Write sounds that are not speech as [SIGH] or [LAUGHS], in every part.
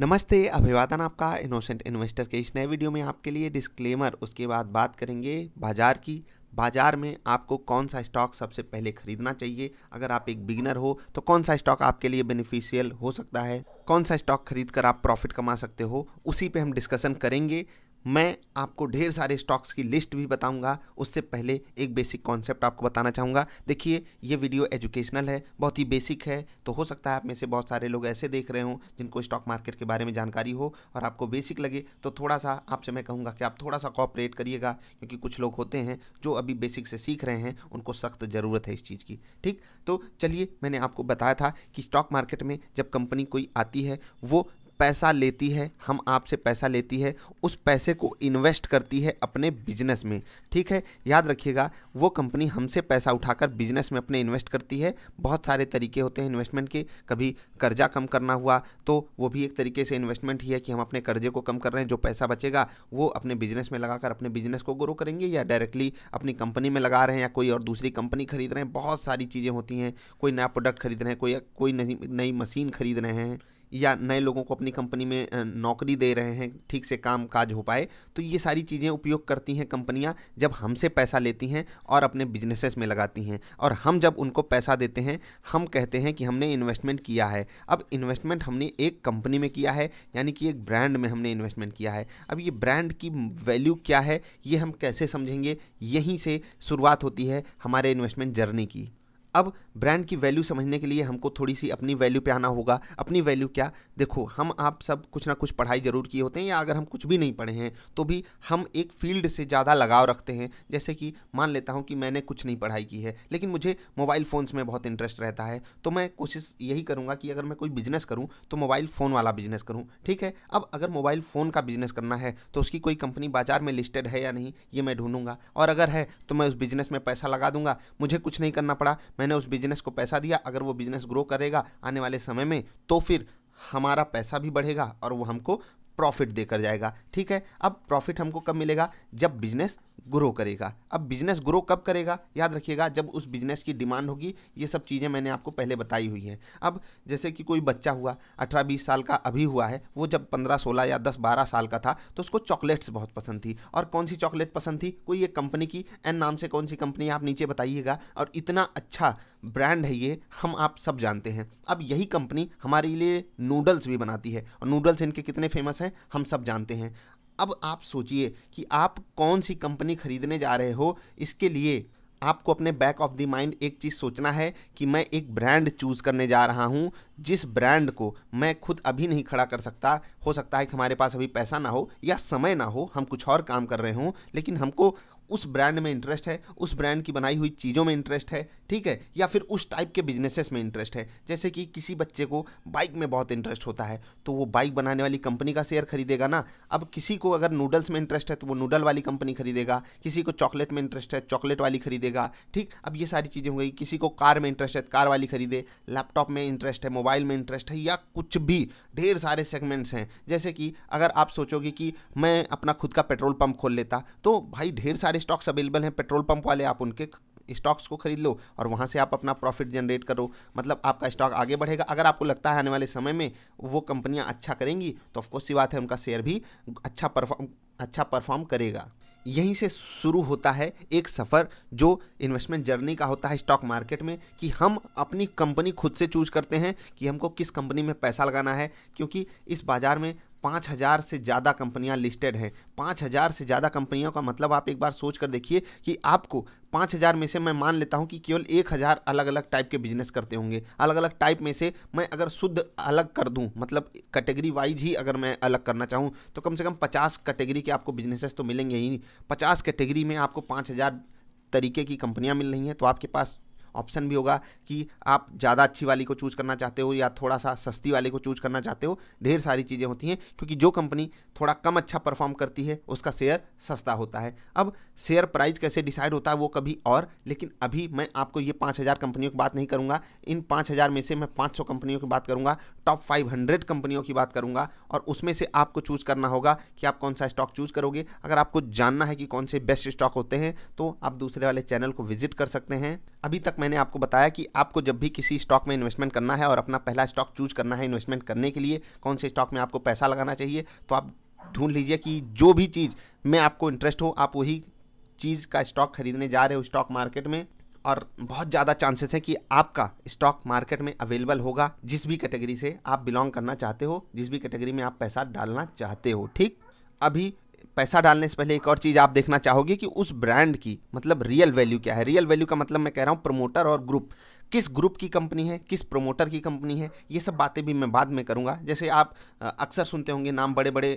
नमस्ते अभिवादन आपका इनोसेंट इन्वेस्टर के इस नए वीडियो में आपके लिए डिस्क्लेमर उसके बाद बात करेंगे बाजार की बाजार में आपको कौन सा स्टॉक सबसे पहले खरीदना चाहिए अगर आप एक बिगिनर हो तो कौन सा स्टॉक आपके लिए बेनिफिशियल हो सकता है कौन सा स्टॉक खरीद कर आप प्रॉफिट कमा सकते हो उसी पे हम डिस्कशन करेंगे मैं आपको ढेर सारे स्टॉक्स की लिस्ट भी बताऊंगा उससे पहले एक बेसिक कॉन्सेप्ट आपको बताना चाहूँगा देखिए ये वीडियो एजुकेशनल है बहुत ही बेसिक है तो हो सकता है आप में से बहुत सारे लोग ऐसे देख रहे हों जिनको स्टॉक मार्केट के बारे में जानकारी हो और आपको बेसिक लगे तो थोड़ा सा आपसे मैं कहूँगा कि आप थोड़ा सा कॉपरेट करिएगा क्योंकि कुछ लोग होते हैं जो अभी बेसिक से सीख रहे हैं उनको सख्त ज़रूरत है इस चीज़ की ठीक तो चलिए मैंने आपको बताया था कि स्टॉक मार्केट में जब कंपनी कोई आती है वो पैसा लेती है हम आपसे पैसा लेती है उस पैसे को इन्वेस्ट करती है अपने बिजनेस में ठीक है याद रखिएगा वो कंपनी हमसे पैसा उठाकर बिजनेस में अपने इन्वेस्ट करती है बहुत सारे तरीके होते हैं इन्वेस्टमेंट के कभी कर्जा कम करना हुआ तो वो भी एक तरीके से इन्वेस्टमेंट ही है कि हम अपने कर्जे को कम कर रहे हैं जो पैसा बचेगा वो अपने बिजनेस में लगाकर अपने बिजनेस को ग्रो करेंगे या डायरेक्टली अपनी कंपनी में लगा रहे हैं या कोई और दूसरी कंपनी खरीद रहे हैं बहुत सारी चीज़ें होती हैं कोई नया प्रोडक्ट खरीद रहे हैं कोई कोई नई नई मशीन खरीद रहे हैं या नए लोगों को अपनी कंपनी में नौकरी दे रहे हैं ठीक से काम काज हो पाए तो ये सारी चीज़ें उपयोग करती हैं कंपनियां जब हमसे पैसा लेती हैं और अपने बिजनेसेस में लगाती हैं और हम जब उनको पैसा देते हैं हम कहते हैं कि हमने इन्वेस्टमेंट किया है अब इन्वेस्टमेंट हमने एक कंपनी में किया है यानी कि एक ब्रांड में हमने इन्वेस्टमेंट किया है अब ये ब्रांड की वैल्यू क्या है ये हम कैसे समझेंगे यहीं से शुरुआत होती है हमारे इन्वेस्टमेंट जर्नी की अब ब्रांड की वैल्यू समझने के लिए हमको थोड़ी सी अपनी वैल्यू पे आना होगा अपनी वैल्यू क्या देखो हम आप सब कुछ ना कुछ पढ़ाई ज़रूर किए होते हैं या अगर हम कुछ भी नहीं पढ़े हैं तो भी हम एक फील्ड से ज़्यादा लगाव रखते हैं जैसे कि मान लेता हूँ कि मैंने कुछ नहीं पढ़ाई की है लेकिन मुझे मोबाइल फ़ोन्स में बहुत इंटरेस्ट रहता है तो मैं कोशिश यही करूँगा कि अगर मैं कोई बिज़नेस करूँ तो मोबाइल फ़ोन वाला बिज़नेस करूँ ठीक है अब अगर मोबाइल फ़ोन का बिज़नेस करना है तो उसकी कोई कंपनी बाज़ार में लिस्टेड है या नहीं ये मैं ढूंढूंगा और अगर है तो मैं उस बिज़नेस में पैसा लगा दूंगा मुझे कुछ नहीं करना पड़ा मैं मैंने उस बिजनेस को पैसा दिया अगर वो बिजनेस ग्रो करेगा आने वाले समय में तो फिर हमारा पैसा भी बढ़ेगा और वो हमको प्रॉफिट देकर जाएगा ठीक है अब प्रॉफिट हमको कब मिलेगा जब बिजनेस ग्रो करेगा अब बिजनेस ग्रो कब करेगा याद रखिएगा जब उस बिजनेस की डिमांड होगी ये सब चीज़ें मैंने आपको पहले बताई हुई हैं अब जैसे कि कोई बच्चा हुआ अठारह बीस साल का अभी हुआ है वो जब पंद्रह सोलह या दस बारह साल का था तो उसको चॉकलेट्स बहुत पसंद थी और कौन सी चॉकलेट पसंद थी कोई एक कंपनी की एन नाम से कौन सी कंपनी आप नीचे बताइएगा और इतना अच्छा ब्रांड है ये हम आप सब जानते हैं अब यही कंपनी हमारे लिए नूडल्स भी बनाती है और नूडल्स इनके कितने फेमस हैं हम सब जानते हैं अब आप सोचिए कि आप कौन सी कंपनी खरीदने जा रहे हो इसके लिए आपको अपने बैक ऑफ द माइंड एक चीज़ सोचना है कि मैं एक ब्रांड चूज़ करने जा रहा हूँ जिस ब्रांड को मैं खुद अभी नहीं खड़ा कर सकता हो सकता है कि हमारे पास अभी पैसा ना हो या समय ना हो हम कुछ और काम कर रहे हों लेकिन हमको उस ब्रांड में इंटरेस्ट है उस ब्रांड की बनाई हुई चीज़ों में इंटरेस्ट है ठीक है या फिर उस टाइप के बिजनेसेस में इंटरेस्ट है जैसे कि किसी बच्चे को बाइक में बहुत इंटरेस्ट होता है तो वो बाइक बनाने वाली कंपनी का शेयर खरीदेगा ना अब किसी को अगर नूडल्स में इंटरेस्ट है तो वो नूडल वाली कंपनी खरीदेगा किसी को चॉकलेट में इंटरेस्ट है चॉकलेट वाली खरीदेगा ठीक अब ये सारी चीज़ें हो गई किसी को कार में इंटरेस्ट है कार तो वाली खरीदे लैपटॉप में इंटरेस्ट है मोबाइल में इंटरेस्ट है या कुछ भी ढेर सारे सेगमेंट्स हैं जैसे कि अगर आप सोचोगे कि मैं अपना खुद का पेट्रोल पंप खोल लेता तो भाई ढेर सारे सारे स्टॉक्स अवेलेबल हैं पेट्रोल पंप वाले आप उनके स्टॉक्स को खरीद लो और वहाँ से आप अपना प्रॉफिट जनरेट करो मतलब आपका स्टॉक आगे बढ़ेगा अगर आपको लगता है आने वाले समय में वो कंपनियाँ अच्छा करेंगी तो ऑफकोर्स ही बात है उनका शेयर भी अच्छा परफॉर्म अच्छा परफॉर्म करेगा यहीं से शुरू होता है एक सफ़र जो इन्वेस्टमेंट जर्नी का होता है स्टॉक मार्केट में कि हम अपनी कंपनी खुद से चूज करते हैं कि हमको किस कंपनी में पैसा लगाना है क्योंकि इस बाज़ार में पाँच हज़ार से ज़्यादा कंपनियां लिस्टेड हैं पाँच हज़ार से ज़्यादा कंपनियों का मतलब आप एक बार सोच कर देखिए कि आपको पाँच हज़ार में से मैं मान लेता हूँ कि केवल एक हज़ार अलग अलग टाइप के बिजनेस करते होंगे अलग अलग टाइप में से मैं अगर शुद्ध अलग कर दूँ मतलब कैटेगरी वाइज ही अगर मैं अलग करना चाहूँ तो कम से कम पचास कैटेगरी के आपको बिजनेसेस तो मिलेंगे ही नहीं पचास कैटेगरी में आपको पाँच हज़ार तरीके की कंपनियां मिल रही हैं तो आपके पास ऑप्शन भी होगा कि आप ज़्यादा अच्छी वाली को चूज करना चाहते हो या थोड़ा सा सस्ती वाली को चूज करना चाहते हो ढेर सारी चीज़ें होती हैं क्योंकि जो कंपनी थोड़ा कम अच्छा परफॉर्म करती है उसका शेयर सस्ता होता है अब शेयर प्राइस कैसे डिसाइड होता है वो कभी और लेकिन अभी मैं आपको ये पाँच हज़ार कंपनियों की बात नहीं करूँगा इन पाँच हज़ार में से मैं पाँच सौ कंपनियों की बात करूँगा टॉप फाइव हंड्रेड कंपनियों की बात करूँगा और उसमें से आपको चूज करना होगा कि आप कौन सा स्टॉक चूज करोगे अगर आपको जानना है कि कौन से बेस्ट स्टॉक होते हैं तो आप दूसरे वाले चैनल को विजिट कर सकते हैं अभी तक मैं मैंने आपको बताया कि आपको जब भी किसी स्टॉक में इन्वेस्टमेंट करना है और अपना पहला स्टॉक चूज करना है इन्वेस्टमेंट करने के लिए कौन से स्टॉक में आपको पैसा लगाना चाहिए तो आप ढूंढ लीजिए कि जो भी चीज़ में आपको इंटरेस्ट हो आप वही चीज़ का स्टॉक खरीदने जा रहे हो स्टॉक मार्केट में और बहुत ज़्यादा चांसेस हैं कि आपका स्टॉक मार्केट में अवेलेबल होगा जिस भी कैटेगरी से आप बिलोंग करना चाहते हो जिस भी कैटेगरी में आप पैसा डालना चाहते हो ठीक अभी पैसा डालने से पहले एक और चीज़ आप देखना चाहोगे कि उस ब्रांड की मतलब रियल वैल्यू क्या है रियल वैल्यू का मतलब मैं कह रहा हूँ प्रमोटर और ग्रुप किस ग्रुप की कंपनी है किस प्रोमोटर की कंपनी है ये सब बातें भी मैं बाद में करूँगा जैसे आप अक्सर सुनते होंगे नाम बड़े बड़े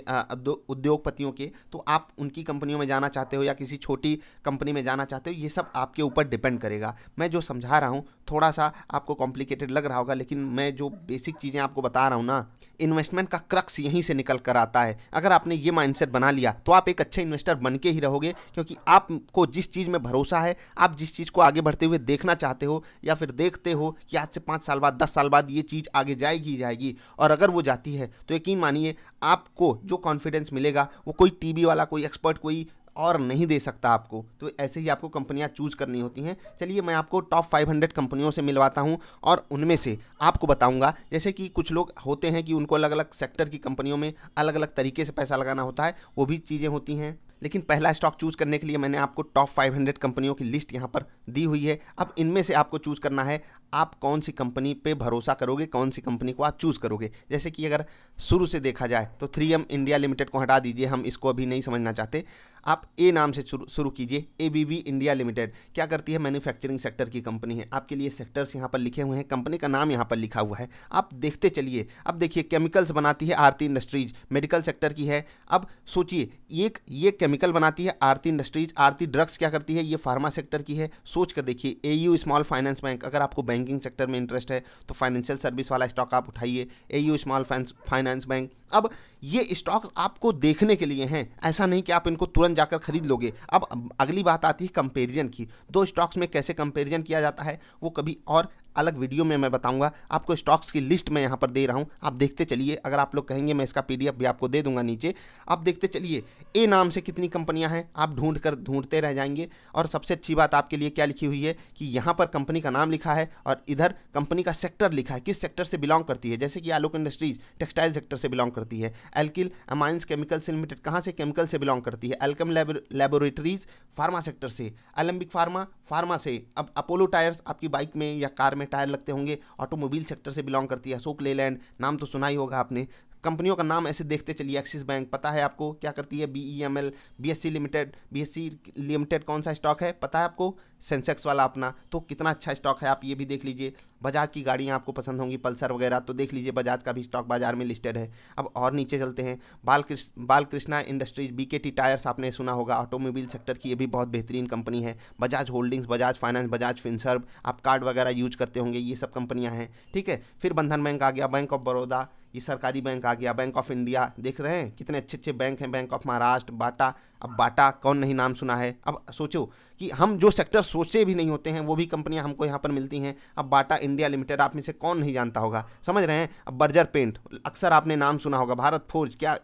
उद्योगपतियों के तो आप उनकी कंपनियों में जाना चाहते हो या किसी छोटी कंपनी में जाना चाहते हो ये सब आपके ऊपर डिपेंड करेगा मैं जो समझा रहा हूँ थोड़ा सा आपको कॉम्प्लिकेटेड लग रहा होगा लेकिन मैं जो बेसिक चीज़ें आपको बता रहा हूँ ना इन्वेस्टमेंट का क्रक्स यहीं से निकल कर आता है अगर आपने ये माइंडसेट बना लिया तो आप एक अच्छे इन्वेस्टर बन के ही रहोगे क्योंकि आपको जिस चीज़ में भरोसा है आप जिस चीज़ को आगे बढ़ते हुए देखना चाहते हो या फिर देखते हो कि आज से पाँच साल बाद दस साल बाद ये चीज़ आगे जाएगी जाएगी और अगर वो जाती है तो यकीन मानिए आपको जो कॉन्फिडेंस मिलेगा वो कोई टी वाला कोई एक्सपर्ट कोई और नहीं दे सकता आपको तो ऐसे ही आपको कंपनियां चूज करनी होती हैं चलिए मैं आपको टॉप 500 कंपनियों से मिलवाता हूं और उनमें से आपको बताऊंगा जैसे कि कुछ लोग होते हैं कि उनको अलग अलग सेक्टर की कंपनियों में अलग अलग तरीके से पैसा लगाना होता है वो भी चीज़ें होती हैं लेकिन पहला स्टॉक चूज़ करने के लिए मैंने आपको टॉप 500 कंपनियों की लिस्ट यहाँ पर दी हुई है अब इनमें से आपको चूज़ करना है आप कौन सी कंपनी पे भरोसा करोगे कौन सी कंपनी को आप चूज़ करोगे जैसे कि अगर शुरू से देखा जाए तो थ्री एम इंडिया लिमिटेड को हटा दीजिए हम इसको अभी नहीं समझना चाहते आप ए नाम से शुरू कीजिए A B B India limited क्या करती है मैन्युफैक्चरिंग सेक्टर की कंपनी है आपके लिए सेक्टर्स यहाँ पर लिखे हुए हैं कंपनी का नाम यहाँ पर लिखा हुआ है आप देखते चलिए अब देखिए केमिकल्स बनाती है आरती इंडस्ट्रीज मेडिकल सेक्टर की है अब सोचिए एक ये केमिकल बनाती है आरती इंडस्ट्रीज आरती ड्रग्स क्या करती है ये फार्मा सेक्टर की है सोच कर देखिए A U small finance bank अगर आपको बैंकिंग सेक्टर में इंटरेस्ट है तो फाइनेंशियल सर्विस वाला स्टॉक आप उठाइए A U small finance bank अब ये स्टॉक्स आपको देखने के लिए हैं ऐसा नहीं कि आप इनको तुरंत जाकर खरीद लोगे अब अगली बात आती है कंपेरिजन की दो स्टॉक्स में कैसे कंपेरिजन किया जाता है वो कभी और अलग वीडियो में मैं बताऊंगा आपको स्टॉक्स की लिस्ट मैं यहाँ पर दे रहा हूँ आप देखते चलिए अगर आप लोग कहेंगे मैं इसका पीडीएफ भी आपको दे दूंगा नीचे आप देखते चलिए ए नाम से कितनी कंपनियां हैं आप ढूंढ कर ढूंढते रह जाएंगे और सबसे अच्छी बात आपके लिए क्या लिखी हुई है कि यहाँ पर कंपनी का नाम लिखा है और इधर कंपनी का सेक्टर लिखा है किस सेक्टर से बिलोंग करती है जैसे कि आलोक इंडस्ट्रीज टेक्सटाइल सेक्टर से बिलोंग करती है एल्किल अमाइंस केमिकल्स लिमिटेड कहाँ से केमिकल से बिलोंग करती है एल्कम लेबोरेटरीज फार्मा सेक्टर से अलम्बिक फार्मा फार्मा से अब अपोलो टायर्स आपकी बाइक में या कार में टायर लगते होंगे ऑटोमोबाइल सेक्टर से बिलोंग करती है अशोक लेलैंड नाम तो सुना ही होगा आपने कंपनियों का नाम ऐसे देखते चलिए एक्सिस बैंक पता है आपको क्या करती है B E M L B S C limited B S C limited कौन सा स्टॉक है पता है आपको सेंसेक्स वाला अपना तो कितना अच्छा स्टॉक है आप ये भी देख लीजिए बजाज की गाड़ियाँ आपको पसंद होंगी पल्सर वगैरह तो देख लीजिए बजाज का भी स्टॉक बाजार में लिस्टेड है अब और नीचे चलते हैं Bal Krishna Bal Krishna industries B K T tyres आपने सुना होगा ऑटोमोबाइल सेक्टर की ये भी बहुत बेहतरीन कंपनी है Bajaj holdings Bajaj finance Bajaj Finserv आप कार्ड वगैरह यूज करते होंगे ये सब कंपनियाँ हैं ठीक है फिर बंधन बैंक आ गया बैंक ऑफ बड़ौदा ये सरकारी बैंक आ गया बैंक ऑफ इंडिया देख रहे हैं कितने अच्छे अच्छे बैंक हैं बैंक ऑफ महाराष्ट्र बाटा अब बाटा कौन नहीं नाम सुना है अब सोचो कि हम जो सेक्टर सोचे भी नहीं होते हैं वो भी कंपनियां हमको यहाँ पर मिलती हैं अब बाटा इंडिया लिमिटेड आप में से कौन नहीं जानता होगा समझ रहे हैं अब बर्जर पेंट अक्सर आपने नाम सुना होगा भारत फोर्ज क्या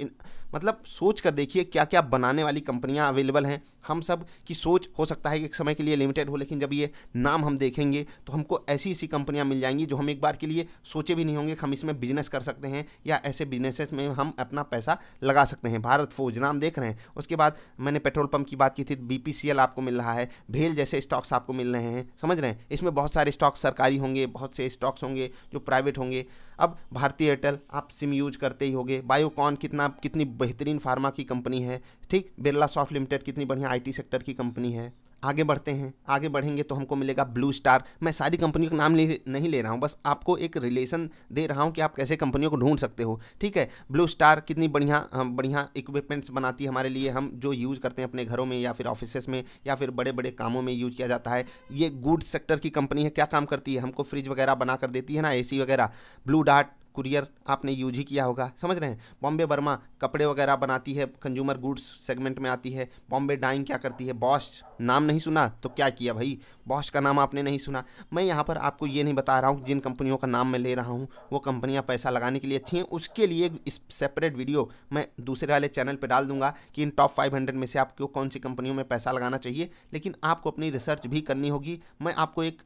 मतलब सोच कर देखिए क्या क्या बनाने वाली कंपनियां अवेलेबल हैं हम सब की सोच हो सकता है कि एक समय के लिए लिमिटेड हो लेकिन जब ये नाम हम देखेंगे तो हमको ऐसी ऐसी कंपनियां मिल जाएंगी जो हम एक बार के लिए सोचे भी नहीं होंगे हम इसमें बिजनेस कर सकते हैं या ऐसे बिजनेसेस में हम अपना पैसा लगा सकते हैं भारत फौज नाम देख रहे हैं उसके बाद मैंने पेट्रोल पंप की बात की थी बी आपको मिल रहा है भेल जैसे स्टॉक्स आपको मिल रहे हैं समझ रहे हैं इसमें बहुत सारे स्टॉक्स सरकारी होंगे बहुत से स्टॉक्स होंगे जो प्राइवेट होंगे अब भारतीय एयरटेल आप सिम यूज करते ही होगे बायोकॉन कितना कितनी बेहतरीन फार्मा की कंपनी है ठीक बिरला सॉफ्ट लिमिटेड कितनी बढ़िया आईटी सेक्टर की कंपनी है आगे बढ़ते हैं आगे बढ़ेंगे तो हमको मिलेगा ब्लू स्टार मैं सारी कंपनियों का नाम ले, नहीं ले रहा हूँ बस आपको एक रिलेशन दे रहा हूँ कि आप कैसे कंपनियों को ढूंढ सकते हो ठीक है ब्लू स्टार कितनी बढ़िया बढ़िया इक्विपमेंट्स बनाती है हमारे लिए हम जो यूज़ करते हैं अपने घरों में या फिर ऑफिस में या फिर बड़े बड़े कामों में यूज किया जाता है ये गुड सेक्टर की कंपनी है क्या काम करती है हमको फ्रिज वगैरह बना कर देती है ना ए वगैरह ब्लू डार्ट कुरियर आपने यूज ही किया होगा समझ रहे हैं बॉम्बे वर्मा कपड़े वगैरह बनाती है कंज्यूमर गुड्स सेगमेंट में आती है बॉम्बे डाइंग क्या करती है बॉश नाम नहीं सुना तो क्या किया भाई बॉश का नाम आपने नहीं सुना मैं यहाँ पर आपको ये नहीं बता रहा हूँ जिन कंपनियों का नाम मैं ले रहा हूँ वो कंपनियाँ पैसा लगाने के लिए अच्छी हैं उसके लिए इस सेपरेट वीडियो मैं दूसरे वाले चैनल पर डाल दूंगा कि इन टॉप फाइव में से आपको कौन सी कंपनियों में पैसा लगाना चाहिए लेकिन आपको अपनी रिसर्च भी करनी होगी मैं आपको एक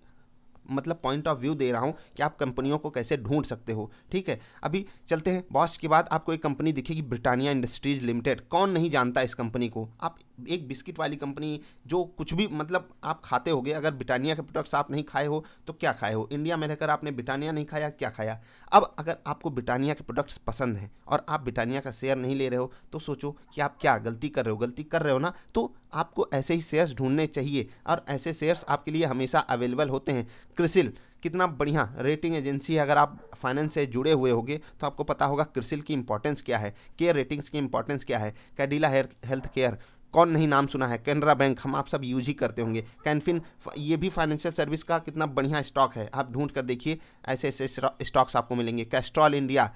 मतलब पॉइंट ऑफ व्यू दे रहा हूँ कि आप कंपनियों को कैसे ढूंढ सकते हो ठीक है अभी चलते हैं बॉस के बाद आपको एक कंपनी दिखेगी ब्रिटानिया इंडस्ट्रीज लिमिटेड कौन नहीं जानता इस कंपनी को आप एक बिस्किट वाली कंपनी जो कुछ भी मतलब आप खाते होगे अगर ब्रिटानिया के प्रोडक्ट्स आप नहीं खाए हो तो क्या खाए हो इंडिया में रहकर आपने ब्रिटानिया नहीं खाया क्या खाया अब अगर आपको ब्रिटानिया के प्रोडक्ट्स पसंद हैं और आप ब्रिटानिया का शेयर नहीं ले रहे हो तो सोचो कि आप क्या गलती कर रहे हो गलती कर रहे हो ना तो आपको ऐसे ही शेयर्स ढूंढने चाहिए और ऐसे शेयर्स आपके लिए हमेशा अवेलेबल होते हैं क्रिसिल कितना बढ़िया रेटिंग एजेंसी है अगर आप फाइनेंस से जुड़े हुए होंगे तो आपको पता होगा क्रिसिल की इंपॉर्टेंस क्या है केयर रेटिंग्स की इंपॉर्टेंस क्या है कैडिला हेल्थ केयर कौन नहीं नाम सुना है कैनरा बैंक हम आप सब यूज ही करते होंगे कैनफिन ये भी फाइनेंशियल सर्विस का कितना बढ़िया स्टॉक है आप ढूंढ कर देखिए ऐसे ऐसे स्टॉक्स आपको मिलेंगे कैस्ट्रॉल इंडिया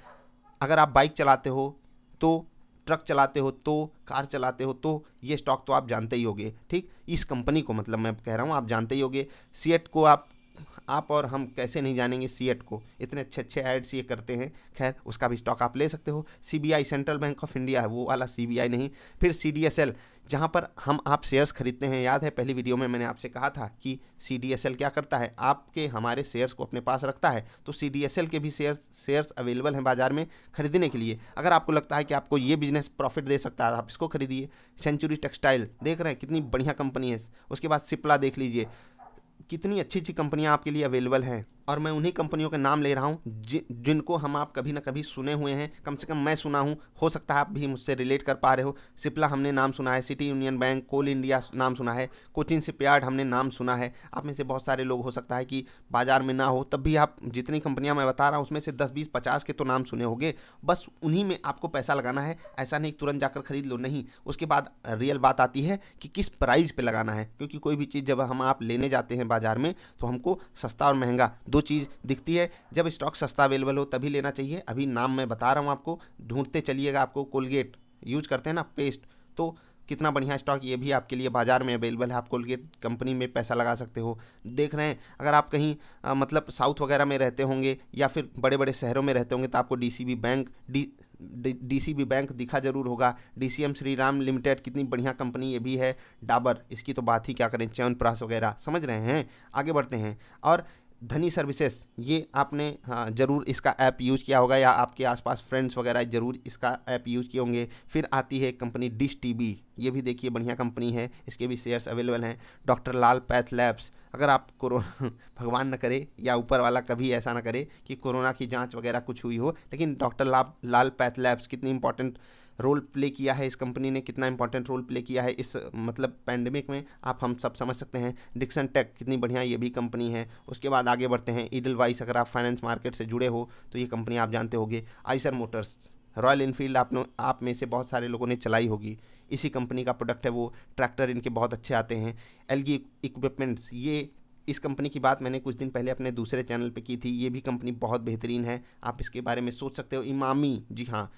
अगर आप बाइक चलाते हो तो ट्रक चलाते हो तो कार चलाते हो तो ये स्टॉक तो आप जानते ही होगे ठीक इस कंपनी को मतलब मैं कह रहा हूँ आप जानते ही होगे सीएट को आप आप और हम कैसे नहीं जानेंगे सी को इतने अच्छे अच्छे एड्स ये करते हैं खैर उसका भी स्टॉक आप ले सकते हो C central bank of India है वो वाला सी नहीं फिर सी जहाँ पर हम आप शेयर्स खरीदते हैं याद है पहली वीडियो में मैंने आपसे कहा था कि सी क्या करता है आपके हमारे शेयर्स को अपने पास रखता है तो सी के भी शेयर शेयर्स अवेलेबल हैं बाजार में खरीदने के लिए अगर आपको लगता है कि आपको ये बिजनेस प्रॉफिट दे सकता है आप इसको खरीदिए सेंचुरी टेक्सटाइल देख रहे हैं कितनी बढ़िया कंपनी है उसके बाद सिप्ला देख लीजिए कितनी अच्छी अच्छी कंपनियाँ आपके लिए अवेलेबल हैं और मैं उन्हीं कंपनियों के नाम ले रहा हूँ जि, जिनको हम आप कभी ना कभी सुने हुए हैं कम से कम मैं सुना हूँ हो सकता है आप भी मुझसे रिलेट कर पा रहे हो सिप्ला हमने नाम सुना है city union bank coal India नाम सुना है कोचिन से हमने नाम सुना है आप में से बहुत सारे लोग हो सकता है कि बाजार में ना हो तब भी आप जितनी कंपनियाँ मैं बता रहा हूँ उसमें से दस बीस पचास के तो नाम सुने होंगे बस उन्हीं में आपको पैसा लगाना है ऐसा नहीं तुरंत जाकर खरीद लो नहीं उसके बाद रियल बात आती है कि किस प्राइस पर लगाना है क्योंकि कोई भी चीज़ जब हम आप लेने जाते हैं बाजार में तो हमको सस्ता और महंगा दो चीज़ दिखती है जब स्टॉक सस्ता अवेलेबल हो तभी लेना चाहिए अभी नाम मैं बता रहा हूँ आपको ढूंढते चलिएगा आपको कोलगेट यूज करते हैं ना पेस्ट तो कितना बढ़िया स्टॉक ये भी आपके लिए बाज़ार में अवेलेबल है आप कोलगेट कंपनी में पैसा लगा सकते हो देख रहे हैं अगर आप कहीं आ, मतलब साउथ वगैरह में रहते होंगे या फिर बड़े बड़े शहरों में रहते होंगे तो आपको DCB bank D DCB bank दिखा जरूर होगा डीसीएम श्री राम लिमिटेड कितनी बढ़िया कंपनी ये भी है डाबर इसकी तो बात ही क्या करें चैनप्रास वगैरह समझ रहे हैं आगे बढ़ते हैं और धनी सर्विसेस ये आपने हाँ ज़रूर इसका ऐप यूज़ किया होगा या आपके आसपास फ्रेंड्स वगैरह ज़रूर इसका ऐप यूज़ किए होंगे फिर आती है कंपनी डिश टी ये भी देखिए बढ़िया कंपनी है इसके भी शेयर्स अवेलेबल हैं डॉक्टर लाल पैथ लैब्स अगर आप कोरोना [LAUGHS] भगवान ना करे या ऊपर वाला कभी ऐसा ना करे कि कोरोना की जांच वगैरह कुछ हुई हो लेकिन doctor Lal Lal path labs कितनी इंपॉर्टेंट रोल प्ले किया है इस कंपनी ने कितना इंपॉर्टेंट रोल प्ले किया है इस मतलब पैंडमिक में आप हम सब समझ सकते हैं डिक्सन टेक कितनी बढ़िया ये भी कंपनी है उसके बाद आगे बढ़ते हैं ईडल वाइस अगर आप फाइनेंस मार्केट से जुड़े हो तो ये कंपनी आप जानते होगे आइसर मोटर्स रॉयल इनफील्ड आप आप में से बहुत सारे लोगों ने चलाई होगी इसी कंपनी का प्रोडक्ट है वो ट्रैक्टर इनके बहुत अच्छे आते हैं एलगी इक्विपमेंट्स ये इस कंपनी की बात मैंने कुछ दिन पहले अपने दूसरे चैनल पे की थी ये भी कंपनी बहुत बेहतरीन है आप इसके बारे में सोच सकते हो इमामी जी हाँ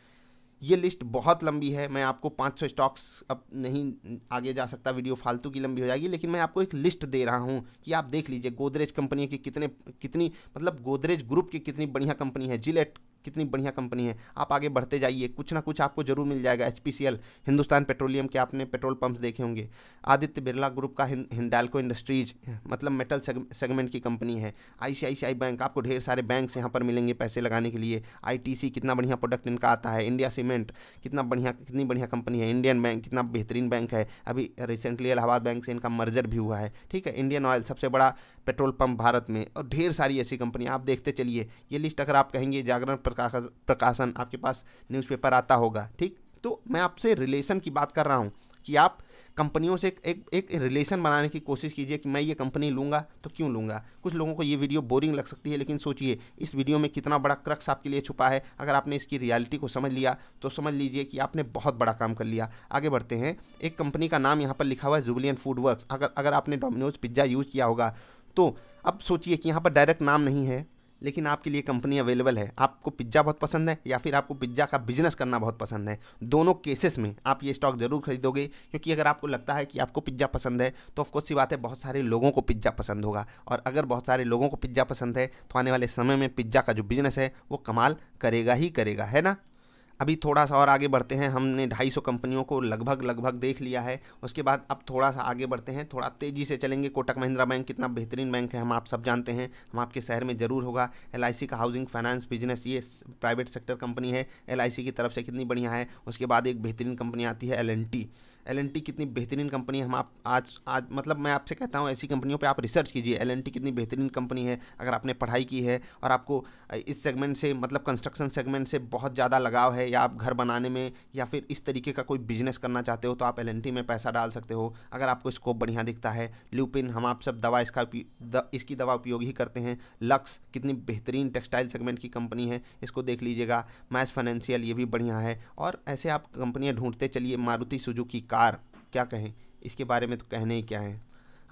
ये लिस्ट बहुत लंबी है मैं आपको 500 स्टॉक्स अब नहीं आगे जा सकता वीडियो फालतू की लंबी हो जाएगी लेकिन मैं आपको एक लिस्ट दे रहा हूँ कि आप देख लीजिए गोदरेज कंपनी की कितने कितनी मतलब गोदरेज ग्रुप की कितनी बढ़िया कंपनी है जिलेट कितनी बढ़िया कंपनी है आप आगे बढ़ते जाइए कुछ ना कुछ आपको जरूर मिल जाएगा एच हिंदुस्तान पेट्रोलियम के आपने पेट्रोल पंप्स देखे होंगे आदित्य बिरला ग्रुप का हिंडालको इंडस्ट्रीज मतलब मेटल सेगमेंट की कंपनी है आई बैंक आपको ढेर सारे बैंक यहाँ पर मिलेंगे पैसे लगाने के लिए आई कितना बढ़िया प्रोडक्ट इनका आता है इंडिया सीमेंट कितना बढ़िया कितनी बढ़िया कंपनी है इंडियन बैंक कितना बेहतरीन बैंक है अभी रिसेंटली इलाहाबाद बैंक से इनका मर्जर भी हुआ है ठीक है इंडियन ऑयल सबसे बड़ा पेट्रोल पंप भारत में और ढेर सारी ऐसी कंपनियाँ आप देखते चलिए ये लिस्ट अगर आप कहेंगे जागरण प्रकाशन आपके पास न्यूज़पेपर आता होगा ठीक तो मैं आपसे रिलेशन की बात कर रहा हूँ कि आप कंपनियों से एक एक रिलेशन बनाने की कोशिश कीजिए कि मैं ये कंपनी लूँगा तो क्यों लूँगा कुछ लोगों को ये वीडियो बोरिंग लग सकती है लेकिन सोचिए इस वीडियो में कितना बड़ा क्रक्स आपके लिए छुपा है अगर आपने इसकी रियलिटी को समझ लिया तो समझ लीजिए कि आपने बहुत बड़ा काम कर लिया आगे बढ़ते हैं एक कंपनी का नाम यहाँ पर लिखा हुआ है जुबलियन फूड वर्क अगर अगर आपने डोमिनोज पिज्ज़ा यूज़ किया होगा तो अब सोचिए कि यहाँ पर डायरेक्ट नाम नहीं है लेकिन आपके लिए कंपनी अवेलेबल है आपको पिज्ज़ा बहुत पसंद है या फिर आपको पिज्ज़ा का बिजनेस करना बहुत पसंद है दोनों केसेस में आप ये स्टॉक ज़रूर खरीदोगे क्योंकि अगर आपको लगता है कि आपको पिज्ज़ा पसंद है तो ऑफकोर्स सी बात है बहुत सारे लोगों को पिज्ज़ा पसंद होगा और अगर बहुत सारे लोगों को पिज्ज़ा पसंद है तो आने वाले समय में पिज्ज़ा का जो बिज़नेस है वो कमाल करेगा ही करेगा है ना अभी थोड़ा सा और आगे बढ़ते हैं हमने 250 कंपनियों को लगभग लगभग देख लिया है उसके बाद अब थोड़ा सा आगे बढ़ते हैं थोड़ा तेज़ी से चलेंगे कोटक महिंद्रा बैंक कितना बेहतरीन बैंक है हम आप सब जानते हैं हम आपके शहर में ज़रूर होगा एल का हाउसिंग फाइनेंस बिजनेस ये प्राइवेट सेक्टर कंपनी है एल की तरफ से कितनी बढ़िया है उसके बाद एक बेहतरीन कंपनी आती है एल एल कितनी बेहतरीन कंपनी है हम आप आज आज मतलब मैं आपसे कहता हूँ ऐसी कंपनियों पे आप रिसर्च कीजिए एल कितनी बेहतरीन कंपनी है अगर आपने पढ़ाई की है और आपको इस सेगमेंट से मतलब कंस्ट्रक्शन सेगमेंट से बहुत ज़्यादा लगाव है या आप घर बनाने में या फिर इस तरीके का कोई बिजनेस करना चाहते हो तो आप एल में पैसा डाल सकते हो अगर आपको स्कोप बढ़िया दिखता है ल्यूपिन हम आप सब दवा इसका इसकी दवा उपयोग ही करते हैं लक्स कितनी बेहतरीन टेक्सटाइल सेगमेंट की कंपनी है इसको देख लीजिएगा मैथ फाइनेंशियल ये भी बढ़िया है और ऐसे आप कंपनियाँ ढूंढते चलिए मारुति सुजुकी कार क्या कहें इसके बारे में तो कहने ही क्या है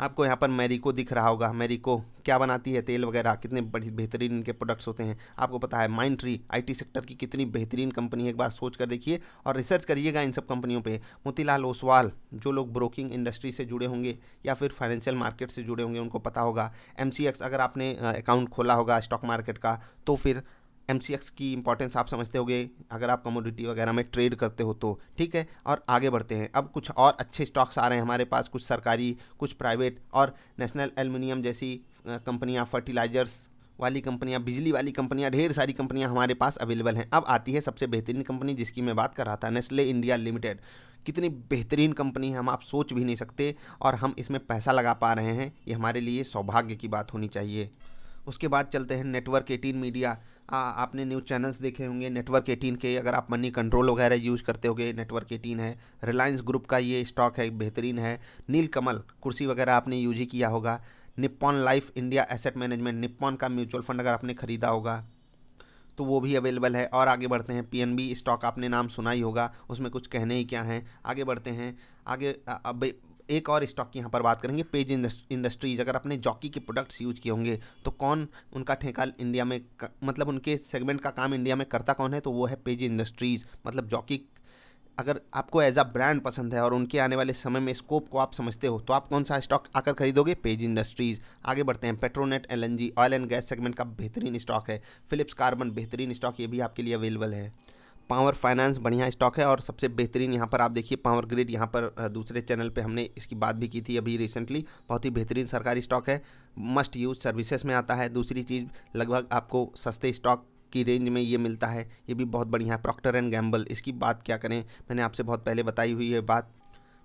आपको यहाँ पर मैरिको दिख रहा होगा मैरिको क्या बनाती है तेल वगैरह कितने बड़ी बेहतरीन इनके प्रोडक्ट्स होते हैं आपको पता है माइंड ट्री आई सेक्टर की कितनी बेहतरीन कंपनी है एक बार सोच कर देखिए और रिसर्च करिएगा इन सब कंपनियों पे मोतीलाल ओसवाल जो लोग ब्रोकिंग इंडस्ट्री से जुड़े होंगे या फिर फाइनेंशियल मार्केट से जुड़े होंगे उनको पता होगा एम अगर आपने अकाउंट खोला होगा स्टॉक मार्केट का तो फिर एम की इंपॉर्टेंस आप समझते होंगे अगर आप कमोडिटी वगैरह में ट्रेड करते हो तो ठीक है और आगे बढ़ते हैं अब कुछ और अच्छे स्टॉक्स आ रहे हैं हमारे पास कुछ सरकारी कुछ प्राइवेट और नेशनल एलमिनियम जैसी कंपनियाँ फर्टिलाइजर्स वाली कंपनियाँ बिजली वाली कंपनियाँ ढेर सारी कंपनियाँ हमारे पास अवेलेबल हैं अब आती है सबसे बेहतरीन कंपनी जिसकी मैं बात कर रहा था नेस्ले इंडिया लिमिटेड कितनी बेहतरीन कंपनी है हम आप सोच भी नहीं सकते और हम इसमें पैसा लगा पा रहे हैं ये हमारे लिए सौभाग्य की बात होनी चाहिए उसके बाद चलते हैं नेटवर्क एटीन मीडिया आ, आपने न्यूज़ चैनल्स देखे होंगे नेटवर्क एटीन के अगर आप मनी कंट्रोल वगैरह यूज़ करते होंगे नेटवर्क एटीन है रिलायंस ग्रुप का ये स्टॉक है बेहतरीन है नील कमल कुर्सी वगैरह आपने यूज ही किया होगा Nippon life India asset management Nippon का म्यूचुअल फंड अगर आपने ख़रीदा होगा तो वो भी अवेलेबल है और आगे बढ़ते हैं पीएनबी स्टॉक आपने नाम सुना ही होगा उसमें कुछ कहने ही क्या हैं आगे बढ़ते हैं आगे अब एक और स्टॉक की यहाँ पर बात करेंगे पेज इंडस्ट्रीज अगर आपने जॉकी के प्रोडक्ट्स यूज किए होंगे तो कौन उनका ठेका इंडिया में मतलब उनके सेगमेंट का काम इंडिया में करता कौन है तो वो है पेज इंडस्ट्रीज मतलब जॉकी अगर आपको एज अ ब्रांड पसंद है और उनके आने वाले समय में स्कोप को आप समझते हो तो आप कौन सा स्टॉक आकर खरीदोगे पेज इंडस्ट्रीज आगे बढ़ते हैं Petronet L oil and gas segment का बेहतरीन स्टॉक है फिलिप्स कार्बन बेहतरीन स्टॉक ये भी आपके लिए अवेलेबल है पावर फाइनेंस बढ़िया स्टॉक है और सबसे बेहतरीन यहाँ पर आप देखिए पावर ग्रिड यहाँ पर दूसरे चैनल पे हमने इसकी बात भी की थी अभी रिसेंटली बहुत ही बेहतरीन सरकारी स्टॉक है मस्ट यूज सर्विसेज में आता है दूसरी चीज़ लगभग आपको सस्ते स्टॉक की रेंज में ये मिलता है ये भी बहुत बढ़िया है प्रॉक्टर एंड गैम्बल इसकी बात क्या करें मैंने आपसे बहुत पहले बताई हुई है बात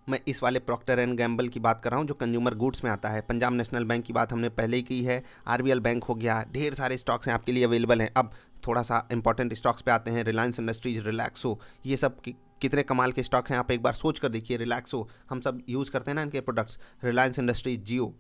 मैं इस वाले प्रॉक्टर एंड गैम्बल की बात कर रहा हूँ जो कंज्यूमर गुड्स में आता है पंजाब नेशनल बैंक की बात हमने पहले ही की है आरबीएल बैंक हो गया ढेर सारे स्टॉक्स हैं आपके लिए अवेलेबल हैं अब थोड़ा सा इंपॉर्टेंट स्टॉक्स पे आते हैं रिलायंस इंडस्ट्रीज रिलैक्सो ये सब कितने कमाल के स्टॉक हैं आप एक बार सोच कर देखिए रिलैक्सो हम सब यूज़ करते हैं ना इनके products Reliance industries Jio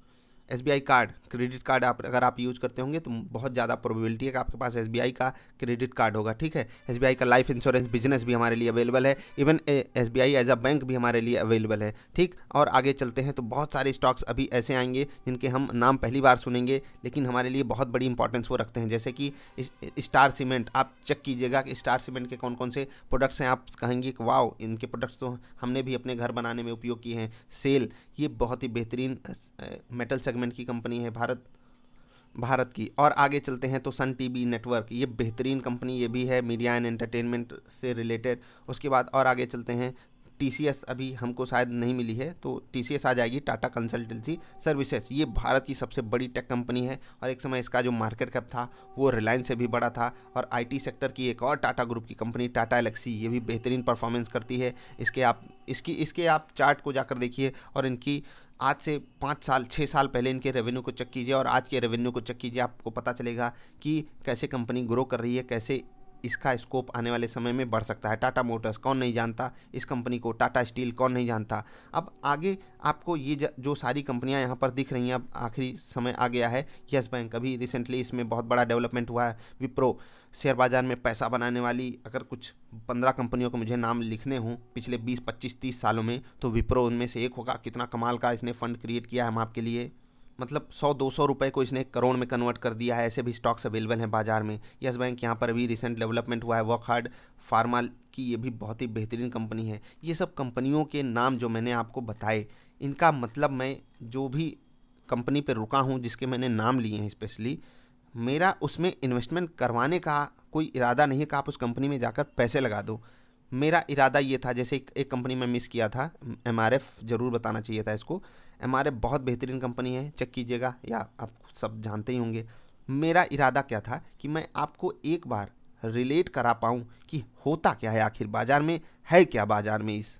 S card credit card आप अगर आप यूज़ करते होंगे तो बहुत ज़्यादा प्रोबेबिलिटी है कि आपके पास एस का क्रेडिट कार्ड होगा ठीक है एस का लाइफ इंश्योरेंस बिजनेस भी हमारे लिए अवेलेबल है even S B as a bank भी हमारे लिए अवेलेबल है ठीक और आगे चलते हैं तो बहुत सारे स्टॉक्स अभी ऐसे आएंगे जिनके हम नाम पहली बार सुनेंगे लेकिन हमारे लिए बहुत बड़ी इंपॉर्टेंस वो रखते हैं जैसे कि स्टार सीमेंट आप चेक कीजिएगा कि स्टार सीमेंट के कौन कौन से प्रोडक्ट्स हैं आप कहेंगे कि वाओ इनके प्रोडक्ट्स तो हमने भी अपने घर बनाने में उपयोग किए हैं सेल ये बहुत ही बेहतरीन मेटल सेगमेंट सेगमेंट की कंपनी है भारत भारत की और आगे चलते हैं तो सन टीवी नेटवर्क ये बेहतरीन कंपनी ये भी है मीडिया एंड एंटरटेनमेंट से रिलेटेड उसके बाद और आगे चलते हैं टीसीएस अभी हमको शायद नहीं मिली है तो टीसीएस आ जाएगी टाटा कंसल्टेंसी सर्विसेज ये भारत की सबसे बड़ी टेक कंपनी है और एक समय इसका जो मार्केट कैप था वो रिलायंस से भी बड़ा था और आईटी सेक्टर की एक और टाटा ग्रुप की कंपनी टाटा एलेक्सी ये भी बेहतरीन परफॉर्मेंस करती है इसके आप इसकी इसके आप चार्ट को जाकर देखिए और इनकी आज से पाँच साल छः साल पहले इनके रेवेन्यू को चेक कीजिए और आज के रेवेन्यू को चेक कीजिए आपको पता चलेगा कि कैसे कंपनी ग्रो कर रही है कैसे इसका स्कोप आने वाले समय में बढ़ सकता है टाटा मोटर्स कौन नहीं जानता इस कंपनी को टाटा स्टील कौन नहीं जानता अब आगे आपको ये जो सारी कंपनियां यहाँ पर दिख रही हैं अब आखिरी समय आ गया है येस बैंक अभी रिसेंटली इसमें बहुत बड़ा डेवलपमेंट हुआ है विप्रो शेयर बाज़ार में पैसा बनाने वाली अगर कुछ पंद्रह कंपनियों के मुझे नाम लिखने हों पिछले बीस पच्चीस तीस सालों में तो विप्रो उनमें से एक होगा कितना कमाल का इसने फंड क्रिएट किया है हम आपके लिए मतलब सौ दो सौ रुपये को इसने करोड़ में कन्वर्ट कर दिया है ऐसे भी स्टॉक्स अवेलेबल हैं बाजार में यस बैंक यहाँ पर भी रिसेंट डेवलपमेंट हुआ है वर्क हार्ड फार्मा की ये भी बहुत ही बेहतरीन कंपनी है ये सब कंपनियों के नाम जो मैंने आपको बताए इनका मतलब मैं जो भी कंपनी पर रुका हूँ जिसके मैंने नाम लिए हैं स्पेशली मेरा उसमें इन्वेस्टमेंट करवाने का कोई इरादा नहीं है कि आप उस कंपनी में जाकर पैसे लगा दो मेरा इरादा ये था जैसे एक कंपनी में मिस किया था एम ज़रूर बताना चाहिए था इसको एम बहुत बेहतरीन कंपनी है चेक कीजिएगा या आप सब जानते ही होंगे मेरा इरादा क्या था कि मैं आपको एक बार रिलेट करा पाऊँ कि होता क्या है आखिर बाज़ार में है क्या बाज़ार में इस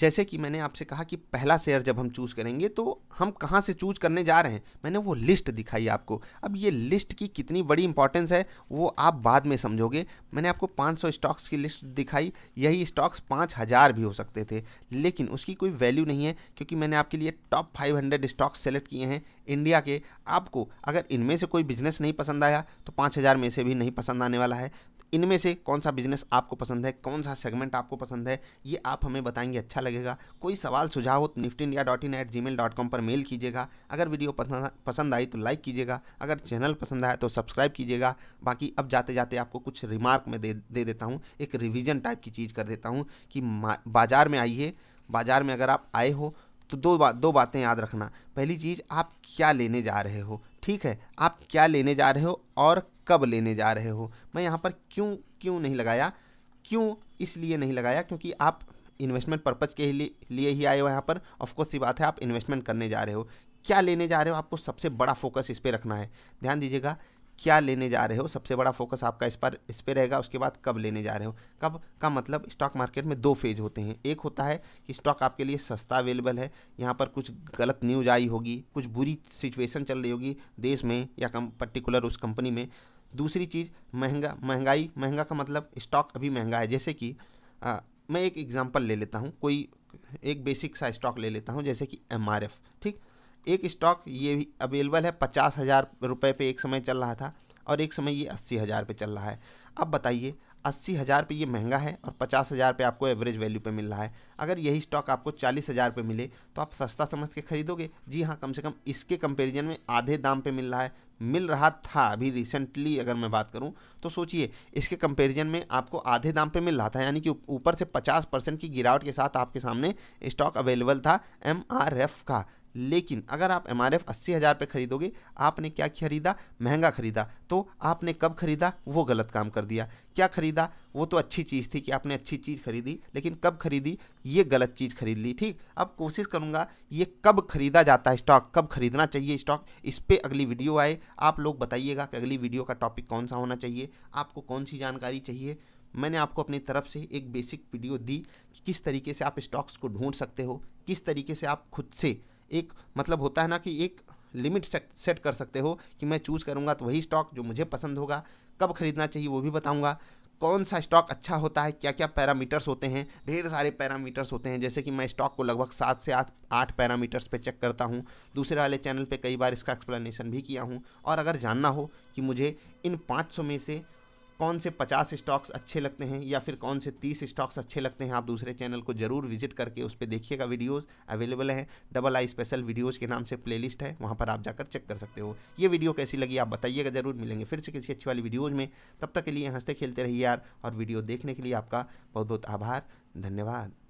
जैसे कि मैंने आपसे कहा कि पहला शेयर जब हम चूज़ करेंगे तो हम कहाँ से चूज़ करने जा रहे हैं मैंने वो लिस्ट दिखाई आपको अब ये लिस्ट की कितनी बड़ी इंपॉर्टेंस है वो आप बाद में समझोगे मैंने आपको 500 स्टॉक्स की लिस्ट दिखाई यही स्टॉक्स 5000 भी हो सकते थे लेकिन उसकी कोई वैल्यू नहीं है क्योंकि मैंने आपके लिए टॉप फाइव स्टॉक्स सेलेक्ट किए हैं इंडिया के आपको अगर इनमें से कोई बिजनेस नहीं पसंद आया तो पाँच में से भी नहीं पसंद आने वाला है इनमें से कौन सा बिजनेस आपको पसंद है कौन सा सेगमेंट आपको पसंद है ये आप हमें बताएंगे अच्छा लगेगा कोई सवाल सुझाव हो तो Nifty India dot in at Gmail dot com पर मेल कीजिएगा अगर वीडियो पसंद पसंद आई तो लाइक कीजिएगा अगर चैनल पसंद आया तो सब्सक्राइब कीजिएगा बाकी अब जाते जाते आपको कुछ रिमार्क में दे दे देता हूँ एक रिविजन टाइप की चीज़ कर देता हूँ कि बाज़ार में आइए बाज़ार में अगर आप आए हो तो दो बात दो बातें याद रखना पहली चीज़ आप क्या लेने जा रहे हो ठीक है आप क्या लेने जा रहे हो और कब लेने जा रहे हो मैं यहाँ पर क्यों क्यों नहीं लगाया क्यों इसलिए नहीं लगाया क्योंकि आप इन्वेस्टमेंट पर्पज़ के लिए ही आए हो यहाँ पर ऑफकोर्स ये बात है आप इन्वेस्टमेंट करने जा रहे हो क्या लेने जा रहे हो आपको सबसे बड़ा फोकस इस पर रखना है ध्यान दीजिएगा क्या लेने जा रहे हो सबसे बड़ा फोकस आपका इस पर इस पर रहेगा उसके बाद कब लेने जा रहे हो कब का मतलब स्टॉक मार्केट में दो फेज होते हैं एक होता है कि स्टॉक आपके लिए सस्ता अवेलेबल है यहाँ पर कुछ गलत न्यूज आई होगी कुछ बुरी सिचुएशन चल रही होगी देश में या कम पर्टिकुलर उस कंपनी में दूसरी चीज़ महंगा महंगाई महंगा का मतलब स्टॉक अभी महंगा है जैसे कि आ, मैं एक एग्ज़ाम्पल ले लेता हूँ कोई एक बेसिक सा स्टॉक ले लेता हूँ जैसे कि एम ठीक एक स्टॉक ये भी अवेलेबल है पचास हज़ार रुपये पे एक समय चल रहा था और एक समय ये अस्सी हज़ार पे चल रहा है अब बताइए अस्सी हज़ार पर ये महंगा है और पचास हज़ार पर आपको एवरेज वैल्यू पे मिल रहा है अगर यही स्टॉक आपको चालीस हज़ार पर मिले तो आप सस्ता समझ के खरीदोगे जी हाँ कम से कम इसके कंपेरिजन में आधे दाम पे मिल रहा है मिल रहा था अभी रिसेंटली अगर मैं बात करूं तो सोचिए इसके कंपेरिजन में आपको आधे दाम पे मिल रहा था यानी कि ऊपर से 50 परसेंट की गिरावट के साथ आपके सामने स्टॉक अवेलेबल था एम का लेकिन अगर आप एम आर एफ अस्सी हज़ार पे खरीदोगे आपने क्या खरीदा महंगा खरीदा तो आपने कब खरीदा वो गलत काम कर दिया क्या खरीदा वो तो अच्छी चीज़ थी कि आपने अच्छी चीज़ खरीदी लेकिन कब खरीदी ये गलत चीज़ खरीद ली ठीक अब कोशिश करूँगा ये कब खरीदा जाता है स्टॉक कब खरीदना चाहिए स्टॉक इस पर अगली वीडियो आए आप लोग बताइएगा कि अगली वीडियो का टॉपिक कौन सा होना चाहिए आपको कौन सी जानकारी चाहिए मैंने आपको अपनी तरफ से एक बेसिक वीडियो दी कि किस तरीके से आप स्टॉक्स को ढूंढ सकते हो किस तरीके से आप खुद से एक मतलब होता है ना कि एक लिमिट सेट कर सकते हो कि मैं चूज़ करूँगा तो वही स्टॉक जो मुझे पसंद होगा कब खरीदना चाहिए वो भी बताऊँगा कौन सा स्टॉक अच्छा होता है क्या क्या पैरामीटर्स होते हैं ढेर सारे पैरामीटर्स होते हैं जैसे कि मैं स्टॉक को लगभग सात से आठ आठ पैरामीटर्स पे चेक करता हूँ दूसरे वाले चैनल पे कई बार इसका एक्सप्लेनेशन भी किया हूँ और अगर जानना हो कि मुझे इन 500 में से कौन से 50 स्टॉक्स अच्छे लगते हैं या फिर कौन से 30 स्टॉक्स अच्छे लगते हैं आप दूसरे चैनल को ज़रूर विजिट करके उस पर देखिएगा वीडियोस अवेलेबल हैं डबल आई स्पेशल वीडियोस के नाम से प्लेलिस्ट है वहाँ पर आप जाकर चेक कर सकते हो ये वीडियो कैसी लगी आप बताइएगा ज़रूर मिलेंगे फिर से किसी अच्छी वाली वीडियोज़ में तब तक के लिए हंसते खेलते रहिए यार और वीडियो देखने के लिए आपका बहुत बहुत आभार धन्यवाद